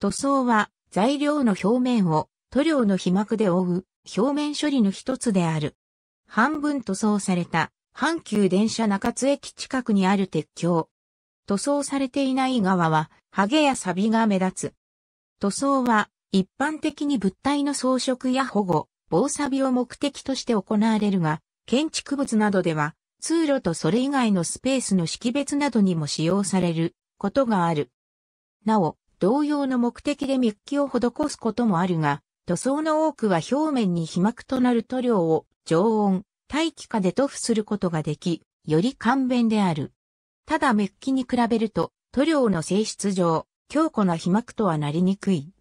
塗装は材料の表面を塗料の被膜で覆う表面処理の一つである。半分塗装された阪急電車中津駅近くにある鉄橋。塗装されていない側は、ハゲやサビが目立つ。塗装は、一般的に物体の装飾や保護、防サビを目的として行われるが、建築物などでは、通路とそれ以外のスペースの識別などにも使用されることがある。なお、同様の目的でメッキを施すこともあるが、塗装の多くは表面に被膜となる塗料を常温、大気下で塗布することができ、より簡便である。ただメッキに比べると塗料の性質上、強固な被膜とはなりにくい。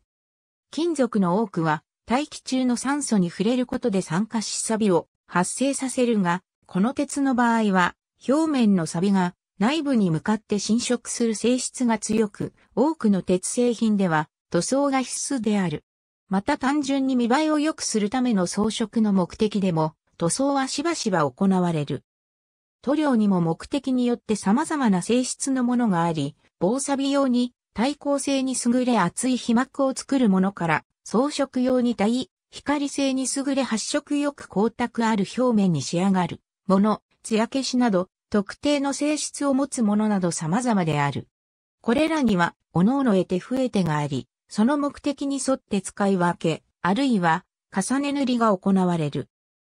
金属の多くは大気中の酸素に触れることで酸化し錆を発生させるが、この鉄の場合は表面の錆が内部に向かって侵食する性質が強く、多くの鉄製品では塗装が必須である。また単純に見栄えを良くするための装飾の目的でも、塗装はしばしば行われる。塗料にも目的によって様々な性質のものがあり、防錆用に耐光性に優れ厚い被膜を作るものから、装飾用に耐光性に優れ発色よく光沢ある表面に仕上がるもの、艶消しなど特定の性質を持つものなど様々である。これらには、各々得て増え手があり、その目的に沿って使い分け、あるいは、重ね塗りが行われる。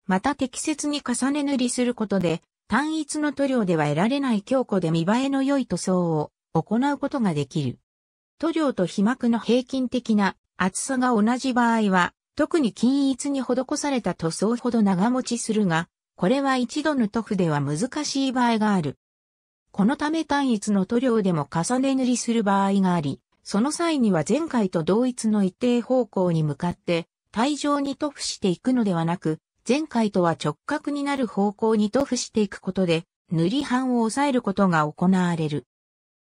また適切に重ね塗りすることで、単一の塗料では得られない強固で見栄えの良い塗装を行うことができる。塗料と被膜の平均的な厚さが同じ場合は、特に均一に施された塗装ほど長持ちするが、これは一度の塗布では難しい場合がある。このため単一の塗料でも重ね塗りする場合があり、その際には前回と同一の一定方向に向かって、対状に塗布していくのではなく、前回とは直角になる方向に塗布していくことで、塗り半を抑えることが行われる。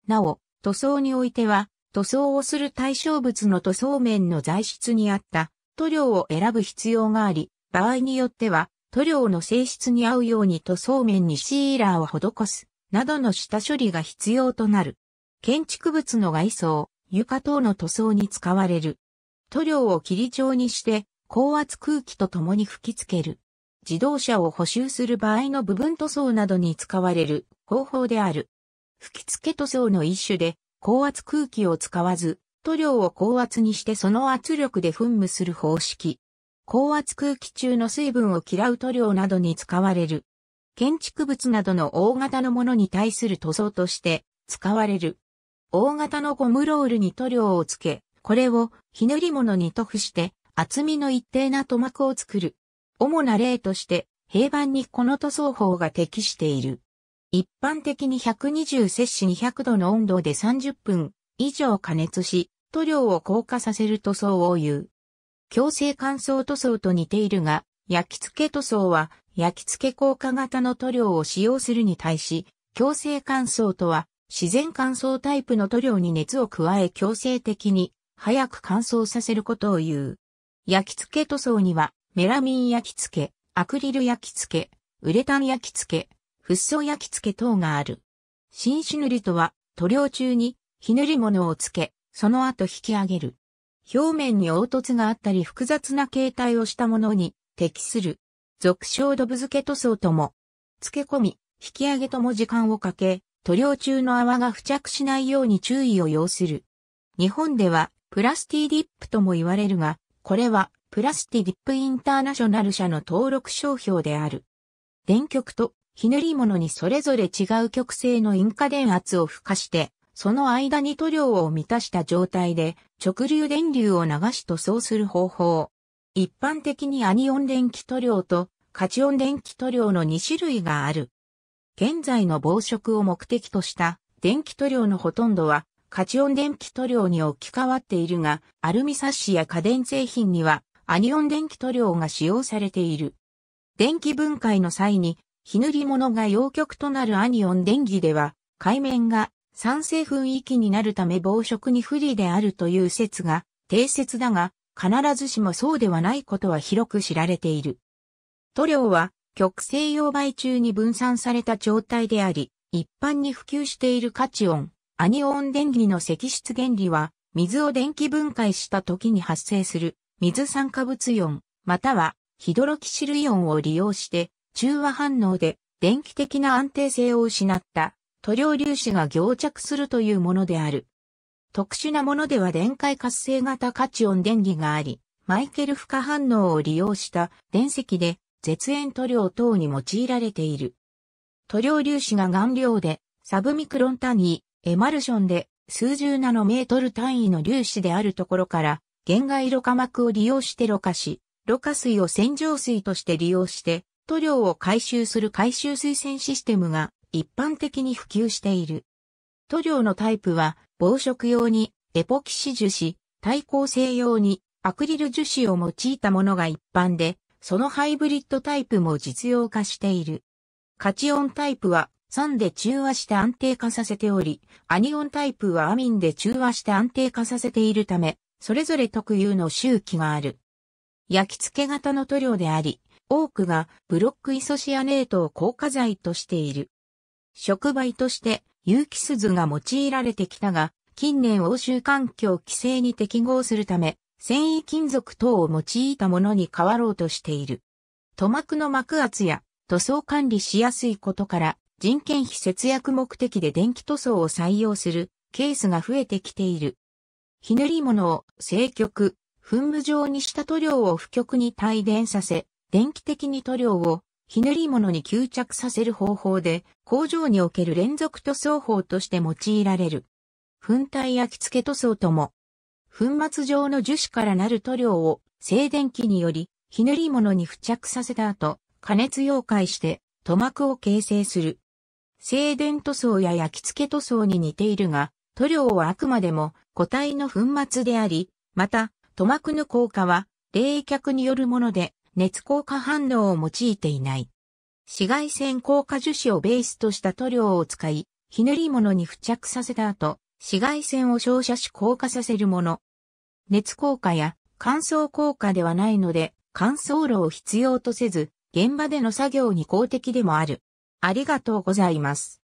なお、塗装においては、塗装をする対象物の塗装面の材質に合った塗料を選ぶ必要があり、場合によっては、塗料の性質に合うように塗装面にシーラーを施す、などの下処理が必要となる。建築物の外装、床等の塗装に使われる。塗料を霧状にして、高圧空気と共に吹き付ける。自動車を補修する場合の部分塗装などに使われる方法である。吹き付け塗装の一種で、高圧空気を使わず、塗料を高圧にしてその圧力で噴霧する方式。高圧空気中の水分を嫌う塗料などに使われる。建築物などの大型のものに対する塗装として使われる。大型のゴムロールに塗料をつけ、これをひねり物に塗布して厚みの一定な塗膜を作る。主な例として平板にこの塗装法が適している。一般的に120摂氏200度の温度で30分以上加熱し、塗料を硬化させる塗装を言う。強制乾燥塗装と似ているが、焼き付け塗装は焼き付け効果型の塗料を使用するに対し、強制乾燥とは自然乾燥タイプの塗料に熱を加え強制的に早く乾燥させることを言う。焼き付け塗装にはメラミン焼き付け、アクリル焼き付け、ウレタン焼き付け、フッ素焼き付け等がある。新種塗りとは塗料中に火塗り物をつけ、その後引き上げる。表面に凹凸があったり複雑な形態をしたものに適する。俗称ドブ漬け塗装とも、漬け込み、引き上げとも時間をかけ、塗料中の泡が付着しないように注意を要する。日本ではプラスティディップとも言われるが、これはプラスティディップインターナショナル社の登録商標である。電極とひねり物にそれぞれ違う極性の因果電圧を付加して、その間に塗料を満たした状態で直流電流を流し塗装する方法。一般的にアニオン電気塗料とカチオン電気塗料の2種類がある。現在の防食を目的とした電気塗料のほとんどはカチオン電気塗料に置き換わっているが、アルミサッシや家電製品にはアニオン電気塗料が使用されている。電気分解の際に、日塗り物が陽極となるアニオン電気では、海面が酸性雰囲気になるため暴食に不利であるという説が定説だが、必ずしもそうではないことは広く知られている。塗料は極性溶媒中に分散された状態であり、一般に普及しているカチオン、アニオン電離の積出原理は、水を電気分解した時に発生する水酸化物イオン、またはヒドロキシルイオンを利用して、中和反応で電気的な安定性を失った塗料粒子が凝着するというものである。特殊なものでは電解活性型カチオン電離があり、マイケル負荷反応を利用した電石で絶縁塗料等に用いられている。塗料粒子が顔料でサブミクロン単位、エマルションで数十ナノメートル単位の粒子であるところから、原外ろ化膜を利用してろ過し、ろ過水を洗浄水として利用して、塗料を回収する回収水洗システムが一般的に普及している。塗料のタイプは、防食用にエポキシ樹脂、耐光性用にアクリル樹脂を用いたものが一般で、そのハイブリッドタイプも実用化している。カチオンタイプは酸で中和して安定化させており、アニオンタイプはアミンで中和して安定化させているため、それぞれ特有の周期がある。焼き付け型の塗料であり、多くがブロックイソシアネートを硬化剤としている。触媒として有機鈴が用いられてきたが、近年欧州環境規制に適合するため、繊維金属等を用いたものに変わろうとしている。塗膜の膜圧や塗装管理しやすいことから人件費節約目的で電気塗装を採用するケースが増えてきている。ひねり物を正極、噴霧状にした塗料を負極に帯電させ、電気的に塗料をひねり物に吸着させる方法で、工場における連続塗装法として用いられる。粉体焼き付け塗装とも、粉末状の樹脂からなる塗料を静電気により、ひねり物に付着させた後、加熱溶解して塗膜を形成する。静電塗装や焼き付け塗装に似ているが、塗料はあくまでも固体の粉末であり、また、塗膜の効果は冷却によるもので、熱硬化反応を用いていない。紫外線硬化樹脂をベースとした塗料を使い、ひねり物に付着させた後、紫外線を照射し硬化させるもの。熱硬化や乾燥硬化ではないので、乾燥炉を必要とせず、現場での作業に公的でもある。ありがとうございます。